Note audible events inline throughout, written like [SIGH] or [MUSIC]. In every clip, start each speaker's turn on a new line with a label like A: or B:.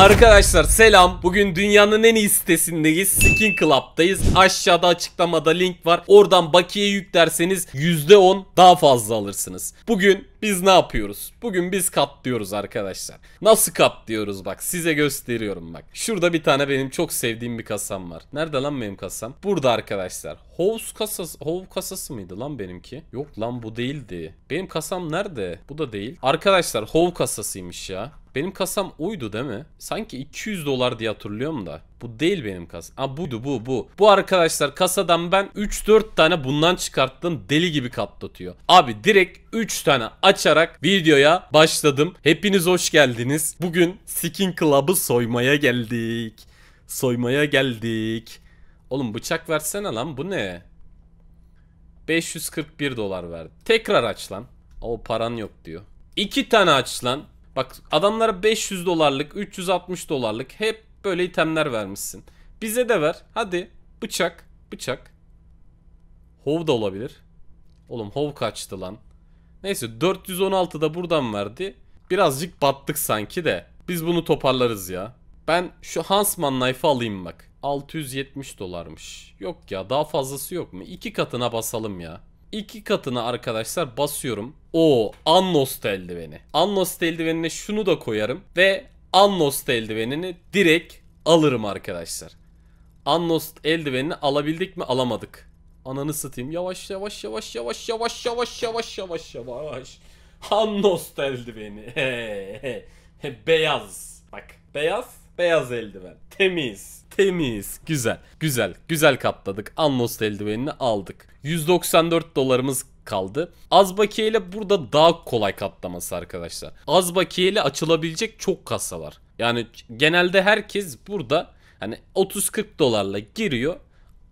A: Arkadaşlar selam. Bugün dünyanın en iyi sitesindeyiz. Skin Club'dayız. Aşağıda açıklamada link var. Oradan bakiye yüklerseniz %10 daha fazla alırsınız. Bugün biz ne yapıyoruz? Bugün biz katlıyoruz arkadaşlar. Nasıl katlıyoruz bak size gösteriyorum bak. Şurada bir tane benim çok sevdiğim bir kasam var. Nerede lan benim kasam? Burada arkadaşlar. Hovs kasası, Hov kasası mıydı lan benimki? Yok lan bu değildi. Benim kasam nerede? Bu da değil. Arkadaşlar Hov kasasıymış ya. Benim kasam oydu değil mi? Sanki 200 dolar diye hatırlıyorum da. Bu değil benim kasam. Ha buydu bu bu. Bu arkadaşlar kasadan ben 3-4 tane bundan çıkarttım. Deli gibi katlatıyor. Abi direkt 3 tane açarak videoya başladım. Hepiniz hoş geldiniz. Bugün Skin Club'ı soymaya geldik. Soymaya geldik. Oğlum bıçak versene lan bu ne? 541 dolar verdi. Tekrar aç lan. O paran yok diyor. İki tane aç lan. Bak adamlara 500 dolarlık 360 dolarlık hep böyle itemler vermişsin. Bize de ver. Hadi bıçak bıçak. Hov da olabilir. Oğlum hov kaçtı lan. Neyse 416 da buradan verdi. Birazcık battık sanki de. Biz bunu toparlarız ya. Ben şu Hansman Knife alayım bak. 670 dolarmış. Yok ya daha fazlası yok mu? İki katına basalım ya. İki katına arkadaşlar basıyorum. O Annost eldiveni. Annost eldivenine şunu da koyarım. Ve Annost eldivenini direkt alırım arkadaşlar. Annost eldivenini alabildik mi? Alamadık. Ananı satayım. Yavaş yavaş yavaş yavaş yavaş yavaş yavaş yavaş yavaş. Annost eldiveni. [LAUGHS] Beyaz. Bak beyaz Beyaz eldiven. Temiz. Temiz. Güzel. Güzel. Güzel katladık. Anlost eldivenini aldık. 194 dolarımız kaldı. Az bakiyeyle burada daha kolay katlaması arkadaşlar. Az bakiyeyle açılabilecek çok kasalar. Yani genelde herkes burada hani 30-40 dolarla giriyor,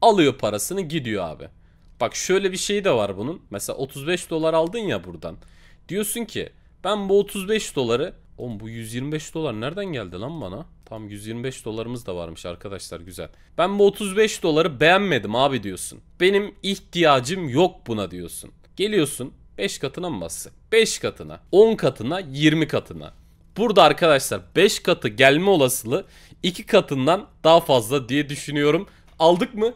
A: alıyor parasını gidiyor abi. Bak şöyle bir şey de var bunun. Mesela 35 dolar aldın ya buradan. Diyorsun ki ben bu 35 doları Oğlum bu 125 dolar nereden geldi lan bana? Tam 125 dolarımız da varmış arkadaşlar güzel. Ben bu 35 doları beğenmedim abi diyorsun. Benim ihtiyacım yok buna diyorsun. Geliyorsun 5 katına mı bassın? 5 katına, 10 katına, 20 katına. Burada arkadaşlar 5 katı gelme olasılığı 2 katından daha fazla diye düşünüyorum. Aldık mı?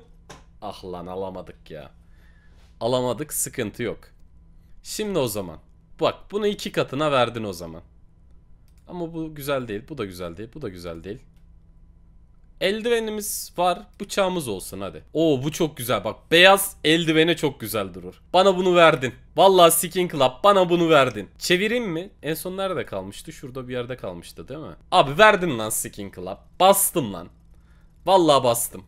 A: Ah lan alamadık ya. Alamadık sıkıntı yok. Şimdi o zaman. Bak bunu 2 katına verdin o zaman. Ama bu güzel değil. Bu da güzel değil. Bu da güzel değil. Eldivenimiz var. Bıçağımız olsun hadi. Oo bu çok güzel bak. Beyaz eldivene çok güzel durur. Bana bunu verdin. Vallahi Skin Club bana bunu verdin. Çevireyim mi? En son nerede kalmıştı? Şurada bir yerde kalmıştı değil mi? Abi verdin lan Skin Club. Bastım lan. Vallahi bastım.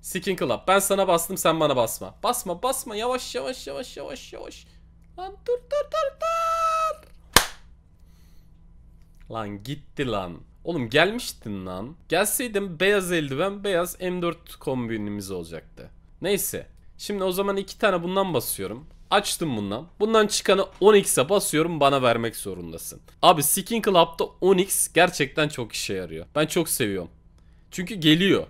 A: Skin Club ben sana bastım sen bana basma. Basma basma yavaş yavaş yavaş yavaş yavaş. Lan dur dur dur dur. Lan gitti lan. Oğlum gelmiştin lan. Gelseydim beyaz eldiven beyaz M4 kombinimiz olacaktı. Neyse. Şimdi o zaman iki tane bundan basıyorum. Açtım bundan. Bundan çıkanı 10x'e basıyorum bana vermek zorundasın. Abi Skin Club'da 10x gerçekten çok işe yarıyor. Ben çok seviyorum. Çünkü geliyor.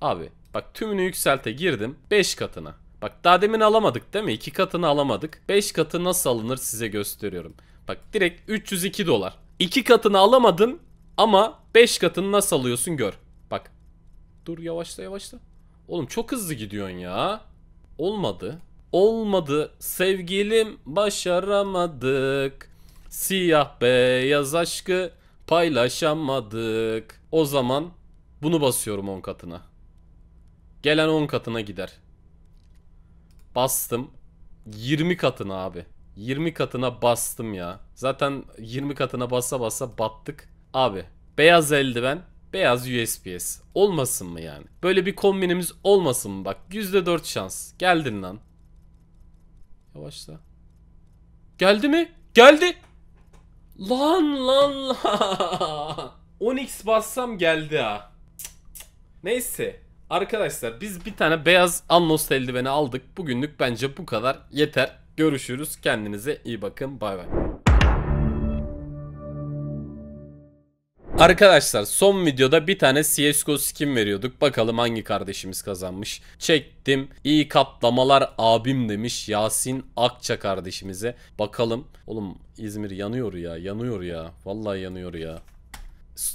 A: Abi bak tümünü yükselte girdim 5 katına. Bak daha demin alamadık değil mi? 2 katını alamadık. 5 katı nasıl alınır size gösteriyorum. Bak direkt 302 dolar. 2 katını alamadın ama 5 katını nasıl alıyorsun gör. Bak. Dur yavaşla yavaşla. Oğlum çok hızlı gidiyorsun ya. Olmadı. Olmadı. Sevgilim başaramadık. Siyah beyaz aşkı paylaşamadık. O zaman bunu basıyorum 10 katına. Gelen 10 katına gider. Bastım. 20 katına abi. 20 katına bastım ya. Zaten 20 katına basa basa battık. Abi beyaz eldiven beyaz USPS olmasın mı yani? Böyle bir kombinimiz olmasın mı? Bak %4 şans. Geldin lan. Yavaşla. Geldi mi? Geldi. Lan lan lan. 10x bassam geldi ha. Neyse. Arkadaşlar biz bir tane beyaz Annost eldiveni aldık. Bugünlük bence bu kadar yeter. Görüşürüz. Kendinize iyi bakın. Bay bay. Arkadaşlar son videoda bir tane CSGO skin veriyorduk. Bakalım hangi kardeşimiz kazanmış. Çektim. İyi katlamalar abim demiş Yasin Akça kardeşimize. Bakalım. Oğlum İzmir yanıyor ya yanıyor ya. Vallahi yanıyor ya.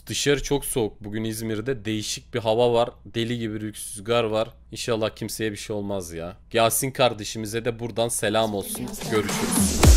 A: Dışarı çok soğuk. Bugün İzmir'de değişik bir hava var. Deli gibi rüzgar var. İnşallah kimseye bir şey olmaz ya. Yasin kardeşimize de buradan selam olsun. Görüşürüz.